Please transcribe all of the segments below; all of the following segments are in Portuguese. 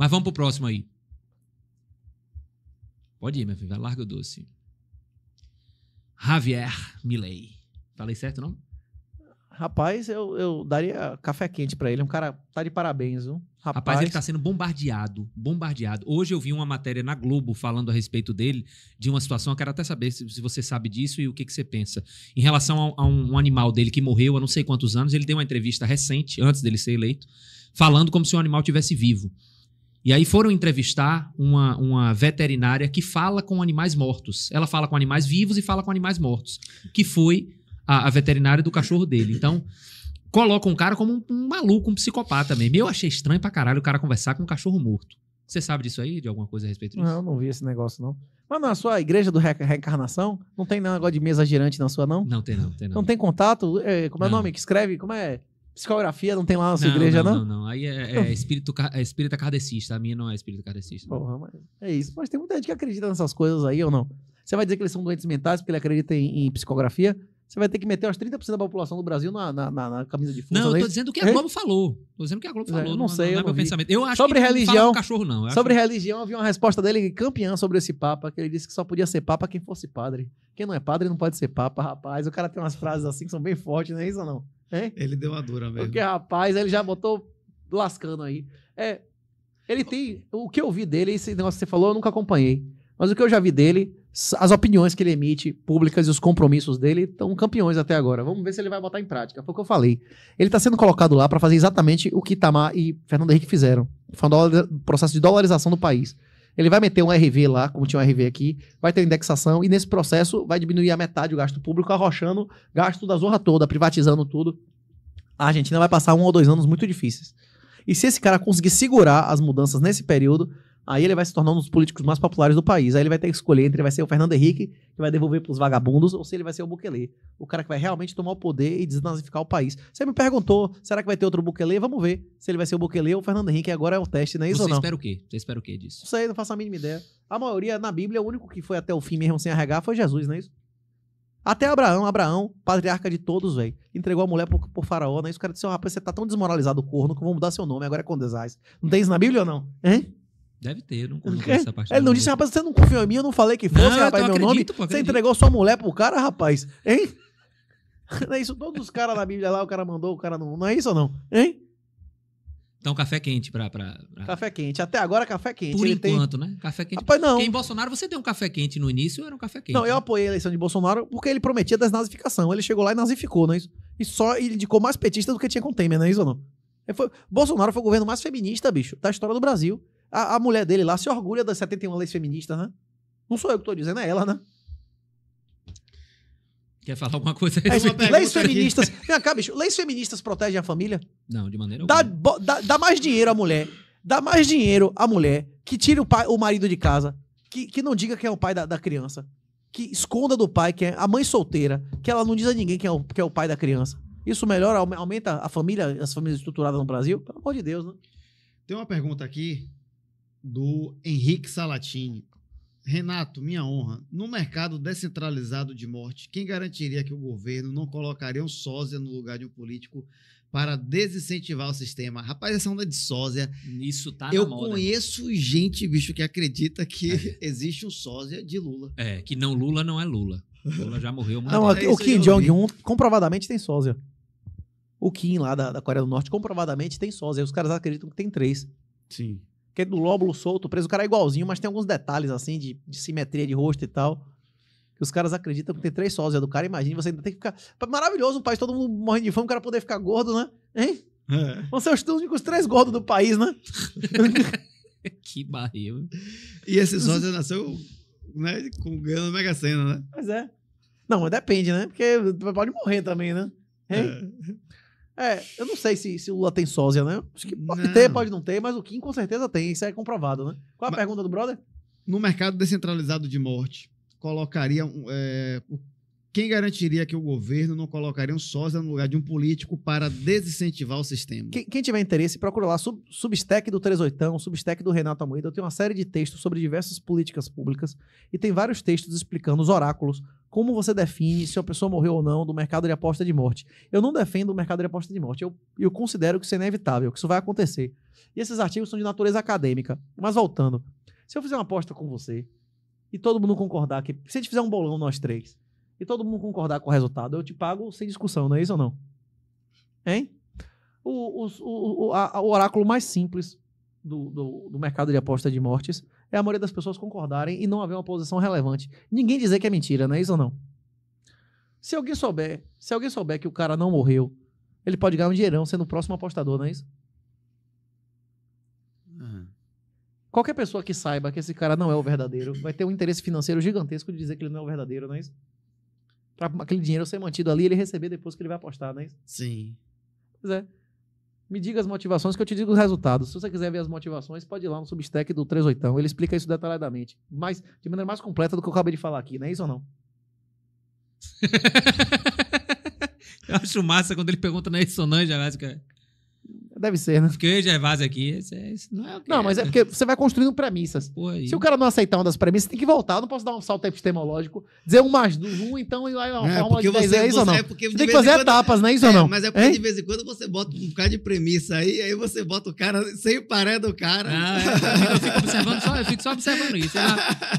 Mas vamos pro próximo aí. Pode ir, meu filho, larga o doce. Javier Milley. Falei certo o nome? Rapaz, eu, eu daria café quente para ele. Um cara tá de parabéns, viu? Rapaz. Rapaz, ele tá sendo bombardeado, bombardeado. Hoje eu vi uma matéria na Globo falando a respeito dele, de uma situação. Eu quero até saber se, se você sabe disso e o que, que você pensa. Em relação a, a um, um animal dele que morreu há não sei quantos anos, ele deu uma entrevista recente, antes dele ser eleito, falando como se o um animal tivesse vivo. E aí foram entrevistar uma, uma veterinária que fala com animais mortos. Ela fala com animais vivos e fala com animais mortos, que foi a, a veterinária do cachorro dele. Então, coloca um cara como um, um, maluco, um psicopata mesmo. Eu achei estranho pra caralho o cara conversar com um cachorro morto. Você sabe disso aí, de alguma coisa a respeito disso? Não, não vi esse negócio, não. Mas na sua igreja do re reencarnação, não tem negócio de mesa girante na sua, não? Não tem, não. Tem, não. não tem contato? É, como é o nome que escreve? Como é? Psicografia não tem lá na sua não, igreja, não? Não, não, não. Aí é, é, espírito, é espírita kardecista. A minha não é espírito kardecista. Porra, mas é isso. Mas tem muita gente que acredita nessas coisas aí ou não. Você vai dizer que eles são doentes mentais porque ele acredita em, em psicografia? Você vai ter que meter os 30% da população do Brasil na, na, na, na camisa de fundo. Não, eu é tô dizendo o que a Globo é? falou. Tô dizendo o que a Globo é, falou. Não, não sei, é não, não é meu pensamento. Eu acho sobre que religião, não cachorro, não. sobre religião, vi uma resposta dele campeã sobre esse Papa, que ele disse que só podia ser Papa quem fosse padre. Quem não é padre não pode ser Papa, rapaz. O cara tem umas frases assim que são bem fortes, não é isso ou não? Hein? Ele deu uma dura mesmo. Porque, rapaz, ele já botou lascando aí. É, ele tem. O que eu vi dele, esse negócio que você falou, eu nunca acompanhei. Mas o que eu já vi dele, as opiniões que ele emite, públicas e os compromissos dele, estão campeões até agora. Vamos ver se ele vai botar em prática. Foi o que eu falei. Ele está sendo colocado lá para fazer exatamente o que Itamar e Fernando Henrique fizeram. Foi um processo de dolarização do país. Ele vai meter um RV lá, como tinha um RV aqui, vai ter indexação e nesse processo vai diminuir a metade o gasto público, arrochando gasto da zorra toda, privatizando tudo. A ah, Argentina vai passar um ou dois anos muito difíceis. E se esse cara conseguir segurar as mudanças nesse período, aí ele vai se tornar um dos políticos mais populares do país. Aí ele vai ter que escolher entre vai ser o Fernando Henrique, que vai devolver para os vagabundos, ou se ele vai ser o Bukele, o cara que vai realmente tomar o poder e desnazificar o país. Você me perguntou, será que vai ter outro Bukele? Vamos ver se ele vai ser o Bukele ou o Fernando Henrique. Agora é o teste, né? Isso Você ou não? espera o quê? Você espera o quê disso? Não sei, não faço a mínima ideia. A maioria, na Bíblia, o único que foi até o fim mesmo sem arregar foi Jesus, não é isso? Até Abraão, Abraão, patriarca de todos, velho. Entregou a mulher por, por faraó, né? Isso o cara disse, oh, rapaz, você tá tão desmoralizado, corno, que eu vou mudar seu nome, agora é Condesais. Não tem isso na Bíblia ou não? Hein? Deve ter, não confio essa parte. Ele não disse, rapaz, você não confiou em mim, eu não falei que fosse, não, rapaz, meu acredito, nome. Pô, você entregou sua mulher pro cara, rapaz, hein? Não é isso? Todos os caras na Bíblia lá, o cara mandou, o cara não. Não é isso ou não? Hein? Então, café quente pra, pra, pra... Café quente. Até agora, é café quente. Por Ele enquanto, tem... né? Café quente. Rapaz, não. Porque em Bolsonaro, você tem um café quente no início, era um café quente. Não, né? eu apoiei a eleição de Bolsonaro porque ele prometia desnazificação. Ele chegou lá e nazificou, não é isso? E só ele indicou mais petista do que tinha com Temer, não é isso ou não? foi... Bolsonaro foi o governo mais feminista, bicho, da história do Brasil. A, a mulher dele lá se orgulha das 71 leis feministas, né? Não sou eu que tô dizendo, é ela, né? Quer falar alguma coisa? É, leis feministas. Vem cá, bicho. Leis feministas protegem a família? Não, de maneira dá, alguma. Dá, dá, mais dinheiro à mulher. Dá mais dinheiro à mulher que tire o, pai, o marido de casa. Que, que não diga quem é o pai da, da criança. Que esconda do pai, que é a mãe solteira. Que ela não diz a ninguém quem é o, que é o pai da criança. Isso melhora, aumenta a família, as famílias estruturadas no Brasil? Pelo amor de Deus, né? Tem uma pergunta aqui do Henrique Salatini. Renato, minha honra, no mercado descentralizado de morte, quem garantiria que o governo não colocaria um sósia no lugar de um político para desincentivar o sistema? Rapaz, essa onda de sósia. Isso tá Eu conheço gente, bicho, que acredita que é. existe um sósia de Lula. É, que não Lula não é Lula. Lula já morreu muito. Não, é o Kim Jong-un comprovadamente tem sósia. O Kim lá da, da Coreia do Norte comprovadamente tem sósia. Os caras acreditam que tem três. Sim que é do lóbulo solto, preso, o cara é igualzinho, mas tem alguns detalhes, assim, de, de simetria de rosto e tal. Que os caras acreditam que tem três sósias do cara. Imagina, você ainda tem que ficar. Maravilhoso um país, todo mundo morrendo de fome, o cara poder ficar gordo, né? Hein? É. Vão ser os únicos três gordos do país, né? que barril. E esse sósia nasceu, né? Com ganho na Mega Sena, né? Pois é. Não, mas depende, né? Porque pode morrer também, né? É. Hein? É. É, eu não sei se, se o Lula tem sósia, né? Acho que pode não. ter, pode não ter, mas o Kim com certeza tem, isso é comprovado, né? Qual a mas, pergunta do brother? No mercado descentralizado de morte, colocaria um, é, quem garantiria que o governo não colocaria um sósia no lugar de um político para desincentivar o sistema? Quem, quem tiver interesse, procura lá sub, Substack do 38, Substack do Renato Amoedo. Eu tenho uma série de textos sobre diversas políticas públicas e tem vários textos explicando os oráculos, como você define se uma pessoa morreu ou não do mercado de aposta de morte. Eu não defendo o mercado de aposta de morte. Eu, eu considero que isso é inevitável, que isso vai acontecer. E esses artigos são de natureza acadêmica. Mas voltando, se eu fizer uma aposta com você e todo mundo concordar que se a gente fizer um bolão nós três e todo mundo concordar com o resultado, eu te pago sem discussão, não é isso ou não? Hein? O, o, o, a, o oráculo mais simples do, do, do, mercado de aposta de mortes é a maioria das pessoas concordarem e não haver uma posição relevante. Ninguém dizer que é mentira, não é isso ou não? Se alguém souber, se alguém souber que o cara não morreu, ele pode ganhar um dinheirão sendo o próximo apostador, não é isso? Uhum. Qualquer pessoa que saiba que esse cara não é o verdadeiro vai ter um interesse financeiro gigantesco de dizer que ele não é o verdadeiro, não é isso? para aquele dinheiro ser mantido ali e ele receber depois que ele vai apostar, não é isso? Sim. Pois é. Me diga as motivações que eu te digo os resultados. Se você quiser ver as motivações, pode ir lá no Substack do 38. Ele explica isso detalhadamente, mas de maneira mais completa do que eu acabei de falar aqui, não é isso ou não? eu acho massa quando ele pergunta é isso não na Sonanja, cara. Deve ser, né? Fiquei Gervásio aqui, isso, é, isso não é o que Não, mas é porque você vai construindo premissas. Porra, Se o cara não aceitar uma das premissas, tem que voltar. Eu não posso dar um salto epistemológico, dizer um mais um, então, e lá uma é, forma de você, é isso você, ou não? É porque você tem que fazer quando, etapas, não né? é isso é, ou não? Mas é porque hein? de vez em quando você bota um bocado de premissa aí, aí você bota o cara sem parar do cara. Ah, é. eu, fico observando só, eu fico só observando isso. Ele,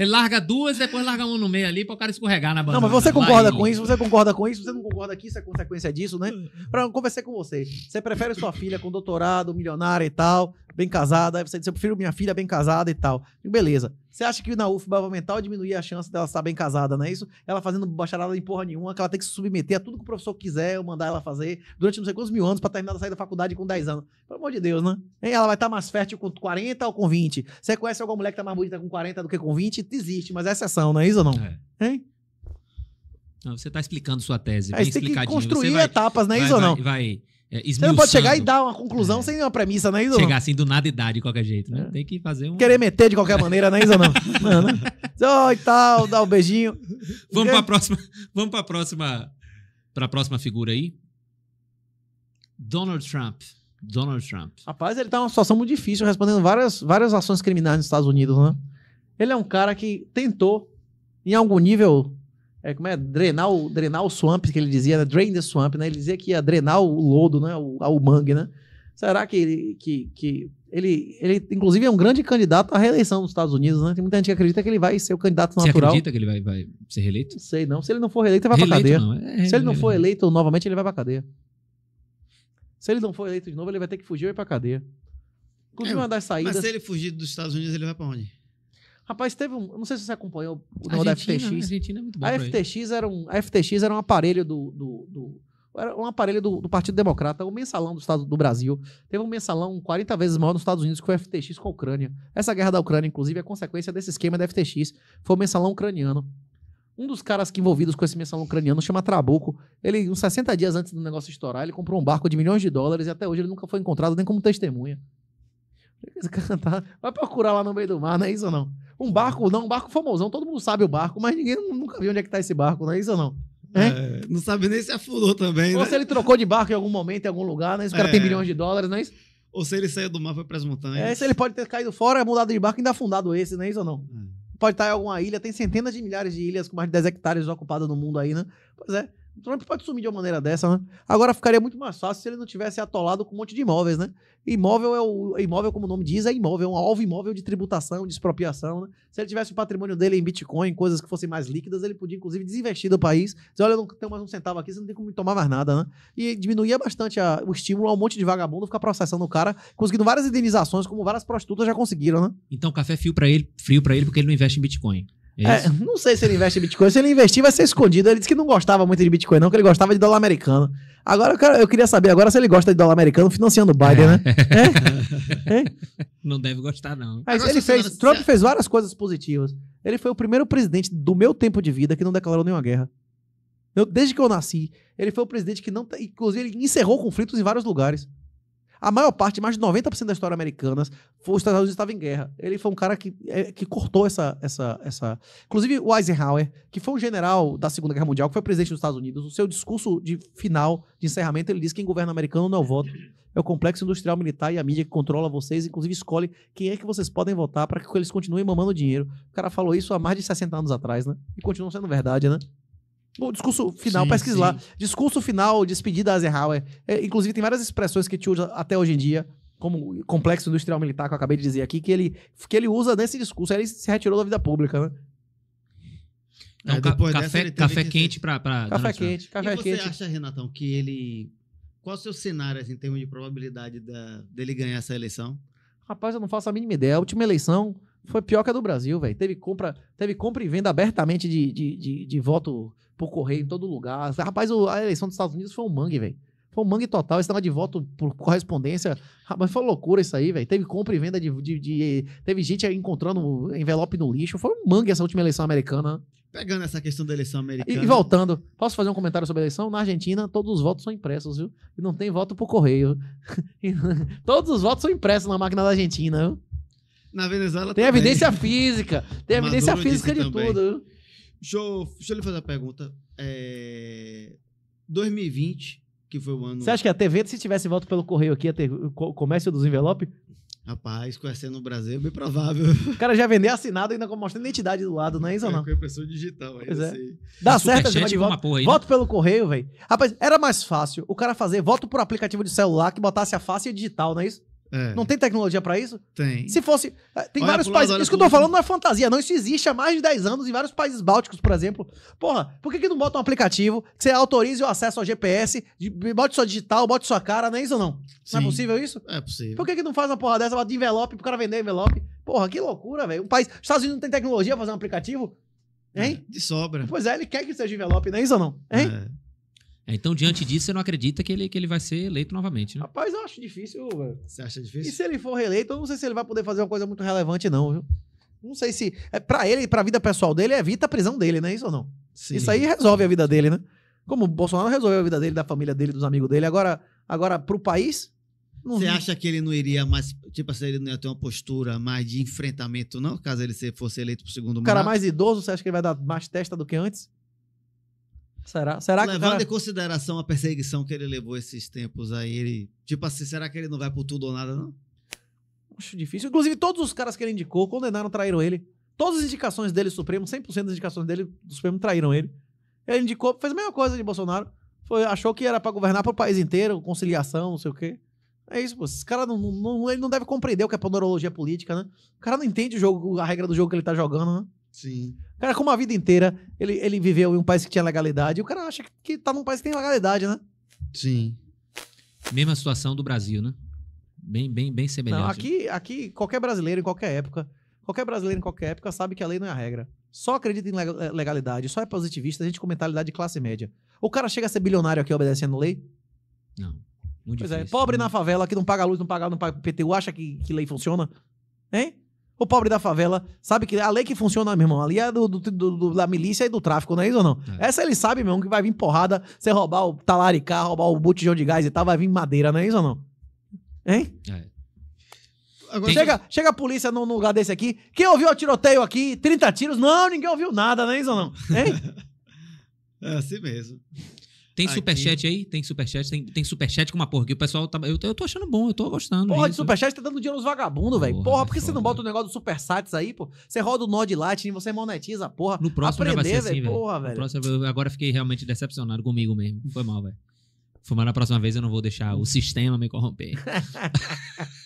ele larga duas, depois larga uma no meio ali para o cara escorregar na banana. Não, mas você concorda vai, com isso, você concorda com isso, você não concorda que isso é consequência disso, né? para conversar com você. Você prefere sua filha com o doutor doutorado, milionária e tal, bem casada. Aí você disse, eu prefiro minha filha bem casada e tal. E beleza. Você acha que na UFBA aumentar ou diminuir a chance dela estar bem casada, não é isso? Ela fazendo bacharelado em porra nenhuma, que ela tem que se submeter a tudo que o professor quiser, ou mandar ela fazer durante não sei quantos mil anos para terminar de sair da faculdade com 10 anos. Pelo amor de Deus, né? ela vai estar tá mais fértil com 40 ou com 20? Você conhece alguma mulher que tá mais bonita com 40 do que com 20? Existe, mas é exceção, não é isso ou não? É. Hein? Não, você está explicando sua tese. É, bem você tem que construir vai, etapas, não é isso vai, ou não? vai é, você não pode chegar e dar uma conclusão é. sem uma premissa, não é isso? Chegar assim do nada e dar de qualquer jeito, né? É. Tem que fazer um. Querer meter de qualquer maneira, não é isso não? não, não. Né? e tal, dá um beijinho. Vamos para a próxima. Vamos para a próxima. Para a próxima figura aí. Donald Trump. Donald Trump. Rapaz, ele tá numa situação muito difícil, respondendo várias, várias ações criminais nos Estados Unidos, né? Ele é um cara que tentou, em algum nível, é, como é? Drenar o, drenar o swamp, que ele dizia, né? Drain the swamp, né? Ele dizia que ia drenar o lodo, né? O, o mangue, né? Será que, que, que ele, ele, inclusive, é um grande candidato à reeleição nos Estados Unidos, né? Tem muita gente que acredita que ele vai ser o candidato Você natural. Você acredita que ele vai, vai ser reeleito? Não sei, não. Se ele não for reeleito, ele vai reeleito, pra cadeia. Não, é, é Se ele não é. for eleito novamente, ele vai pra cadeia. Se ele não for eleito de novo, ele vai ter que fugir e ir pra cadeia. Inclusive, é, uma das saídas. Mas se ele fugir dos Estados Unidos, ele vai pra onde? Rapaz, teve um. Não sei se você acompanhou o nome da FTX. Argentina é muito bom a FTX era um, a FTX era um aparelho do. do, do era um aparelho do, do, Partido Democrata, o mensalão do Estado do Brasil. Teve um mensalão 40 vezes maior nos Estados Unidos que o FTX com a Ucrânia. Essa guerra da Ucrânia, inclusive, é consequência desse esquema da FTX. Foi o mensalão ucraniano. Um dos caras que envolvidos com esse mensalão ucraniano chama Trabuco. Ele, uns 60 dias antes do negócio estourar, ele comprou um barco de milhões de dólares e até hoje ele nunca foi encontrado nem como testemunha. Tá- vai procurar lá no meio do mar, não é isso ou não? Um barco, não, um barco famosão, todo mundo sabe o barco, mas ninguém nunca viu onde é que tá esse barco, não é isso ou não? É? É, não sabe nem se afundou também, Ou né? se ele trocou de barco em algum momento, em algum lugar, né? Esse cara é. tem milhões de dólares, não é isso? Ou se ele saiu do mar e foi para as montanhas. É, se ele pode ter caído fora, mudado de barco e ainda afundado esse, não é isso ou não? É. Pode estar em alguma ilha, tem centenas de milhares de ilhas com mais de 10 hectares ocupadas no mundo aí, né? Pois é. O Trump pode sumir de uma maneira dessa, né? Agora ficaria muito mais fácil se ele não tivesse atolado com um monte de imóveis, né? Imóvel é o. Imóvel, como o nome diz, é imóvel, é um alvo imóvel de tributação, de expropriação, né? Se ele tivesse o patrimônio dele em Bitcoin, coisas que fossem mais líquidas, ele podia, inclusive, desinvestir do país. Se olha, eu não tenho mais um centavo aqui, você não tem como tomar mais nada, né? E diminuía bastante a, o estímulo a um monte de vagabundo ficar processando o cara, conseguindo várias indenizações, como várias prostitutas já conseguiram, né? Então, café frio para ele, frio para ele, porque ele não investe em Bitcoin. É, não sei se ele investe em Bitcoin. Se ele investir, vai ser escondido. Ele disse que não gostava muito de Bitcoin, não, que ele gostava de dólar americano. Agora eu, quero, eu queria saber agora se ele gosta de dólar americano financiando o Biden, né? é. né? É? Não deve gostar, não. Mas ele fez. Não... Trump fez várias coisas positivas. Ele foi o primeiro presidente do meu tempo de vida que não declarou nenhuma guerra. Eu, desde que eu nasci, ele foi o presidente que não. Inclusive, ele encerrou conflitos em vários lugares. A maior parte, mais de 90% da história americana, os Estados Unidos estavam em guerra. Ele foi um cara que, é, que cortou essa, essa, essa. Inclusive, o Eisenhower, que foi um general da Segunda Guerra Mundial, que foi presidente dos Estados Unidos, no seu discurso de final, de encerramento, ele disse que em governo americano não é o voto. É o complexo industrial militar e a mídia que controla vocês, inclusive escolhe quem é que vocês podem votar para que eles continuem mamando dinheiro. O cara falou isso há mais de 60 anos atrás, né? E continua sendo verdade, né? O discurso final, sim, sim. lá. Discurso final, despedida a Eisenhower. É, inclusive, tem várias expressões que a gente usa até hoje em dia, como complexo industrial militar, que eu acabei de dizer aqui, que ele, que ele usa nesse discurso. Aí ele se retirou da vida pública, né? Não, é, ca café, café que... quente para Café quente, café e você acha, Renatão, que ele... Qual o seu cenário, assim, em termos de probabilidade da... dele ganhar essa eleição? Rapaz, eu não faço a mínima ideia. A última eleição, foi pior que a do Brasil, velho. Teve compra, teve compra e venda abertamente de, de, de, de voto por correio em todo lugar. Rapaz, a eleição dos Estados Unidos foi um mangue, velho. Foi um mangue total. Esse negócio de voto por correspondência. Rapaz, foi loucura isso aí, velho. Teve compra e venda de, de, de, Teve gente encontrando envelope no lixo. Foi um mangue essa última eleição americana. Pegando essa questão da eleição americana. E, e, voltando, posso fazer um comentário sobre a eleição? Na Argentina, todos os votos são impressos, viu? E não tem voto por correio. todos os votos são impressos na máquina da Argentina, viu? Na Venezuela Tem também. evidência física. Tem Maduro evidência física de também. tudo. Deixa eu, deixa eu lhe fazer a pergunta. É... 2020, que foi o ano. Você acha que a TV, se tivesse volta pelo correio aqui, ia ter comércio dos envelopes? Rapaz, conhecendo o Brasil é bem provável. O cara já vendeu assinado ainda mostrando identidade do lado, não é isso ou é, não? Com impressão digital, aí é. Dá certo, gente, de volta. Porra aí, voto né? pelo correio, velho. Rapaz, era mais fácil o cara fazer voto por aplicativo de celular que botasse a face digital, não é isso? É. Não tem tecnologia para isso? Tem. Se fosse. É, tem olha vários países. Lado, isso que eu tô falando não é fantasia, não. Isso existe há mais de 10 anos em vários países bálticos, por exemplo. Porra, por que, que não bota um aplicativo que você autorize o acesso ao GPS, bote sua digital, bote sua cara, não é isso não? Sim. Não é possível isso? É possível. Por que, que não faz uma porra dessa de envelope pro cara vender envelope? Porra, que loucura, velho. Um país. Os Estados Unidos não tem tecnologia pra fazer um aplicativo? Hein? É, de sobra. Pois é, ele quer que seja envelope, não é isso ou não? Hein? É. É, então, diante disso, você não acredita que ele, que ele vai ser eleito novamente, né? Rapaz, eu acho difícil, velho. Você acha difícil? E se ele for reeleito, eu não sei se ele vai poder fazer uma coisa muito relevante, não, viu? Não sei se. É, para ele, pra vida pessoal dele, evita a prisão dele, né? Isso ou não? Sim. Isso aí resolve a vida dele, né? Como o Bolsonaro resolveu a vida dele, da família dele, dos amigos dele. Agora, agora pro país. Você acha que ele não iria mais. Tipo assim, ele não ia ter uma postura mais de enfrentamento, não? Caso ele fosse eleito pro segundo mandato? O cara mais idoso, você acha que ele vai dar mais testa do que antes? Será, será Levando cara... em consideração a perseguição que ele levou esses tempos aí, ele. Tipo assim, será que ele não vai por tudo ou nada, não? Acho difícil. Inclusive, todos os caras que ele indicou condenaram, traíram ele. Todas as indicações dele, Supremo, 100% das indicações dele, do Supremo, traíram ele. Ele indicou, fez a mesma coisa de Bolsonaro. Foi, achou que era para governar pro o país inteiro, conciliação, não sei o quê. É isso, pô. Esse caras não, não, ele não deve compreender o que é panorologia política, né? O cara não entende o jogo, a regra do jogo que ele tá jogando, né? Sim. O cara, como a vida inteira, ele, ele viveu em um país que tinha legalidade, e o cara acha que, que tá num país que tem legalidade, né? Sim. Mesma situação do Brasil, né? Bem, bem, bem semelhante. Não, né? aqui, aqui, qualquer brasileiro, em qualquer época, qualquer brasileiro, em qualquer época, sabe que a lei não é a regra. Só acredita em eh, legalidade, só é positivista, a gente com mentalidade de classe média. O cara chega a ser bilionário aqui obedecendo lei? Não. Muito pois é, difícil. é, pobre na favela que não paga luz, não paga, não paga PTU, acha que, que lei funciona? Hein? O pobre da favela sabe que a lei que funciona, meu irmão, ali é do, do, do da milícia e do tráfico, não é isso ou não? É. Essa ele sabe mesmo que vai vir porrada, você roubar o talaricar, roubar o botijão de gás e tal, vai vir madeira, não é isso ou não? Hein? É. Agora, chega, que... chega a polícia num lugar desse aqui. Quem ouviu o tiroteio aqui? 30 tiros? Não, ninguém ouviu nada, não é isso ou não? Hein? é assim mesmo. Tem superchat aí? Tem superchat? Tem, tem superchat com uma porra que o pessoal tá. Eu, eu tô achando bom, eu tô gostando. Porra, de superchat tá dando dinheiro nos vagabundos, velho. Porra, por que você não bota o negócio do supersats aí, pô? Você roda o nó de e você monetiza, porra. No próximo Aprender, vai ser assim, velho. Porra, velho. Próximo, eu agora fiquei realmente decepcionado comigo mesmo. Foi mal, velho. fumar na próxima vez eu não vou deixar o sistema me corromper.